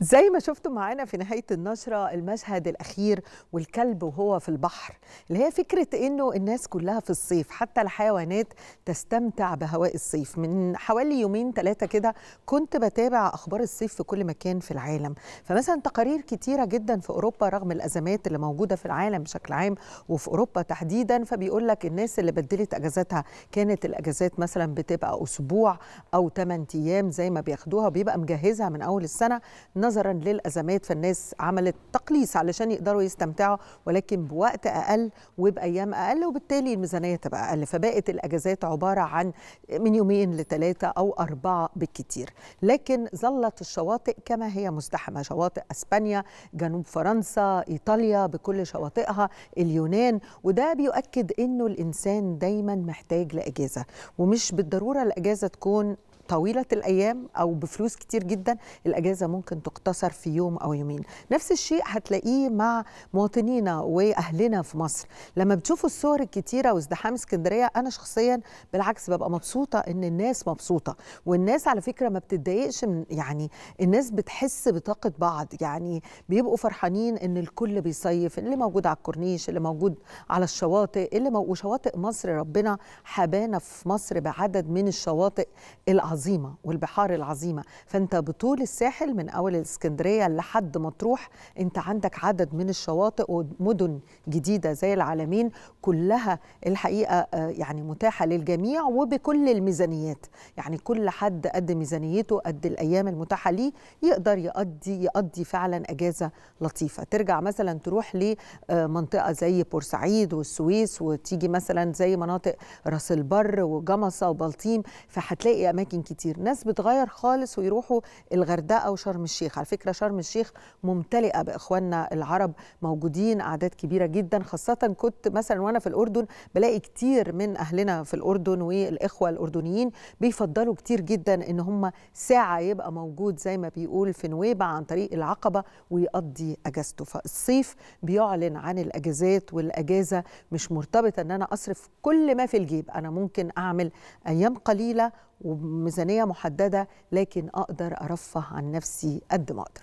زي ما شفتوا معانا في نهاية النشرة المشهد الأخير والكلب وهو في البحر اللي هي فكرة أنه الناس كلها في الصيف حتى الحيوانات تستمتع بهواء الصيف من حوالي يومين ثلاثة كده كنت بتابع أخبار الصيف في كل مكان في العالم فمثلا تقارير كتيرة جدا في أوروبا رغم الأزمات اللي موجودة في العالم بشكل عام وفي أوروبا تحديدا فبيقول لك الناس اللي بدلت أجازاتها كانت الأجازات مثلا بتبقى أسبوع أو 8 أيام زي ما بياخدوها بيبقى مجهزها من أول السنة نظرا للازمات فالناس عملت تقليص علشان يقدروا يستمتعوا ولكن بوقت اقل وبايام اقل وبالتالي الميزانيه تبقى اقل فبقت الاجازات عباره عن من يومين لثلاثه او اربعه بالكثير لكن ظلت الشواطئ كما هي مزدحمه شواطئ اسبانيا جنوب فرنسا ايطاليا بكل شواطئها اليونان وده بيؤكد انه الانسان دايما محتاج لاجازه ومش بالضروره الاجازه تكون طويله الايام او بفلوس كتير جدا الاجازه ممكن تقتصر في يوم او يومين نفس الشيء هتلاقيه مع مواطنينا واهلنا في مصر لما بتشوفوا الصور الكتيره وازدحام اسكندريه انا شخصيا بالعكس ببقى مبسوطه ان الناس مبسوطه والناس على فكره ما بتتضايقش من يعني الناس بتحس بطاقه بعض يعني بيبقوا فرحانين ان الكل بيصيف اللي موجود على الكورنيش اللي موجود على الشواطئ اللي مو... وشواطئ مصر ربنا حبانا في مصر بعدد من الشواطئ العظيمة العظيمه والبحار العظيمه فانت بطول الساحل من اول الاسكندريه لحد مطروح انت عندك عدد من الشواطئ ومدن جديده زي العالمين كلها الحقيقه آه، يعني متاحه للجميع وبكل الميزانيات يعني كل حد قد ميزانيته قد الايام المتاحه ليه يقدر يقضي يقضي فعلا اجازه لطيفه ترجع مثلا تروح لمنطقه آه، زي بورسعيد والسويس وتيجي مثلا زي مناطق راس البر وجمصه وبلطيم فهتلاقي اماكن أماكن كتير ناس بتغير خالص ويروحوا الغردقة وشرم الشيخ على فكرة شرم الشيخ ممتلئة بإخواننا العرب موجودين أعداد كبيرة جدا خاصة كنت مثلا وأنا في الأردن بلاقي كتير من أهلنا في الأردن والإخوة الأردنيين بيفضلوا كتير جدا إن هم ساعة يبقى موجود زي ما بيقول في نويبع عن طريق العقبة ويقضي أجازته فالصيف بيعلن عن الأجازات والأجازة مش مرتبطة إن أنا أصرف كل ما في الجيب أنا ممكن أعمل أيام قليلة وبميزانيه محدده لكن اقدر ارفه عن نفسي قد ما اقدر